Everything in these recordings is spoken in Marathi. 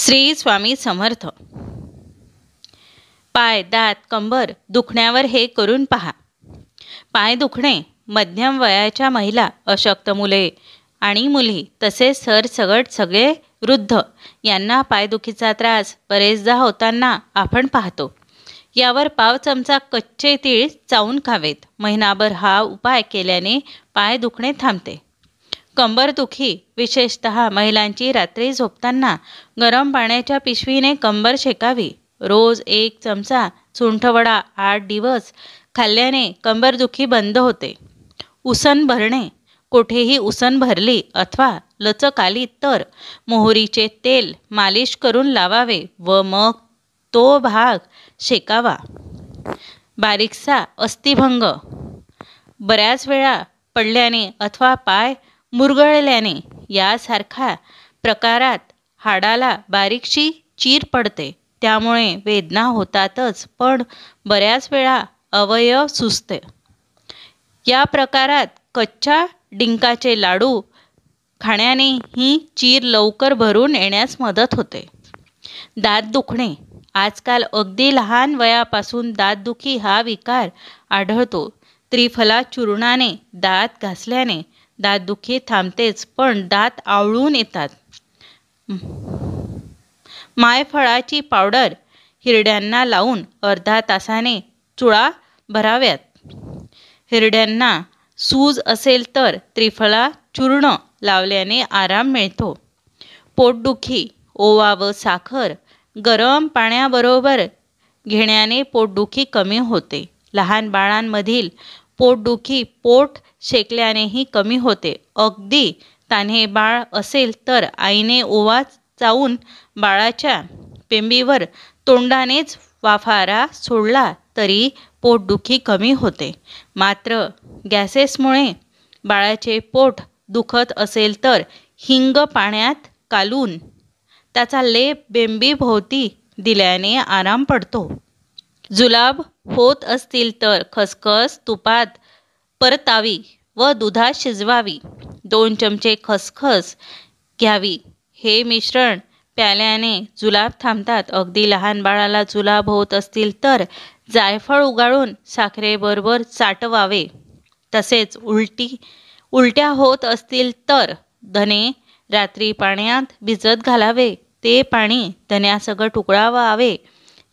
श्री स्वामी समर्थ पाय दात कंबर दुखण्यावर हे करून पहा पाय दुखणे मध्यम वयाच्या महिला अशक्त मुले आणि मुली तसेच सरसगट सगळे वृद्ध यांना पायदुखीचा त्रास बरेचदा होताना आपण पाहतो यावर पाव चमचा कच्चे तीळ चावून खावेत महिनाभर हा उपाय केल्याने पाय दुखणे थांबते कंबरदुखी विशेषत महिलांची रात्री झोपताना गरम पाण्याच्या पिशवीने कंबर शेकावी रोज एक चमचा सुंठवडा आठ दिवस खाल्ल्याने कंबरदुखी बंद होते उसन भरणे कोठेही उसन भरली अथवा लचक आली तर मोहरीचे तेल मालिश करून लावावे व मग तो भाग शेकावा बारीकसा अस्थिभंग बऱ्याच वेळा पडल्याने अथवा पाय मुरगळल्याने यासारख्या प्रकारात हाडाला बारीकशी चीर पडते त्यामुळे वेदना होतातच पण बऱ्याच वेळा अवयव सुचते या प्रकारात कच्च्या डिंकाचे लाडू खाण्याने ही चीर लवकर भरून येण्यास मदत होते दात दुखणे आजकाल अगदी लहान वयापासून दातदुखी हा विकार आढळतो त्रिफला चूर्णाने दात घासल्याने दातदुखी थांबतेच पण दात आवळून येतात मायफळाची पावडर हिरड्यांना लावून अर्धा तासाने चुळा भराव्यात हिरड्यांना सूज असेल तर त्रिफळा चूर्ण लावल्याने आराम मिळतो पोटदुखी ओवा व साखर गरम पाण्याबरोबर घेण्याने पोटदुखी कमी होते लहान बाळांमधील पोटदुखी पोट शेकल्यानेही कमी होते अगदी तान्हे बाळ असेल तर आईने ओवा चावून बाळाच्या पेंबीवर तोंडानेच वाफारा सोडला तरी पोटदुखी कमी होते मात्र गॅसेसमुळे बाळाचे पोट दुखत असेल तर हिंग पाण्यात कालून त्याचा लेप बेंबीभोवती दिल्याने आराम पडतो जुलाब होत असतील तर खसखस तुपात परतावी व दुधात शिजवावी दोन चमचे खसखस घ्यावी हे मिश्रण प्याल्याने जुलाब थांबतात अगदी लहान बाळाला जुलाब होत असतील तर जायफळ उगाळून साखरेबरोबर चाटवावे तसेच उलटी उलट्या होत असतील तर धने रात्री पाण्यात भिजत घालावे ते पाणी धन्यासगट उकळावावे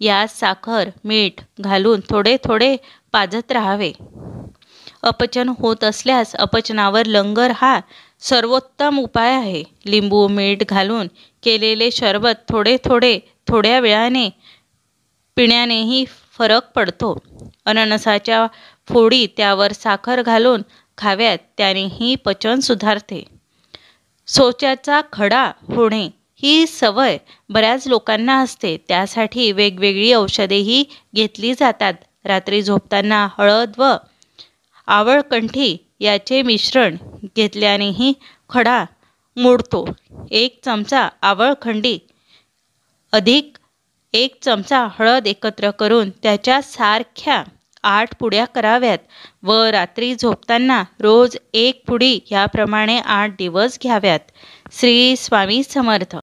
यात साखर मीठ घालून थोडे थोडे पाजत राहावे अपचन होत असल्यास अपचनावर लंगर हा सर्वोत्तम उपाय आहे लिंबू मीठ घालून केलेले शरबत थोडे थोडे थोड्या वेळाने पिण्यानेही फरक पडतो अननसाच्या फोडी त्यावर साखर घालून खाव्यात त्यानेही पचन सुधारते सोच्याचा खडा होणे ही सवय बऱ्याच लोकांना असते त्यासाठी वेगवेगळी औषधेही घेतली जातात रात्री झोपताना हळद व आवळकंठी याचे मिश्रण घेतल्यानेही खडा मोडतो एक चमचा आवळखंडी अधिक एक चमचा हळद एकत्र करून त्याच्या सारख्या आठ पुड्या कराव्यात व रात्री झोपताना रोज एक पुडी याप्रमाणे आठ दिवस घ्याव्यात श्री स्वामी समर्थ